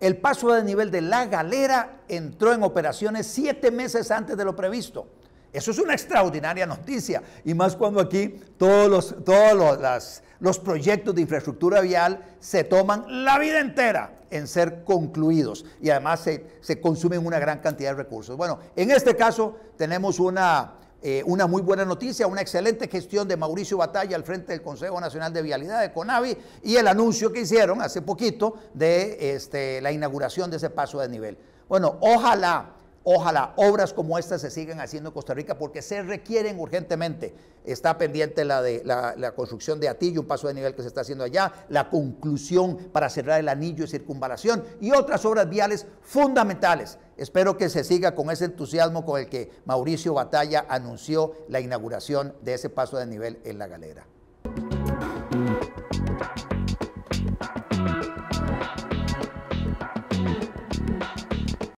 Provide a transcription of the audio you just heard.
El paso de nivel de la galera entró en operaciones siete meses antes de lo previsto. Eso es una extraordinaria noticia. Y más cuando aquí todos los, todos los, proyectos de infraestructura vial se toman la vida entera en ser concluidos. Y además se consumen una gran cantidad de recursos. Bueno, en este caso tenemos una, eh, una muy buena noticia, una excelente gestión de Mauricio Batalla al frente del Consejo Nacional de Vialidad de CONAVI y el anuncio que hicieron hace poquito de este, la inauguración de ese paso de nivel. Bueno, ojalá Ojalá obras como estas se sigan haciendo en Costa Rica porque se requieren urgentemente. Está pendiente la, de, la, construcción de Atillo, un paso de nivel que se está haciendo allá, la conclusión para cerrar el anillo de circunvalación y otras obras viales fundamentales. Espero que se siga con ese entusiasmo con el que Mauricio Batalla anunció la inauguración de ese paso de nivel en la galera.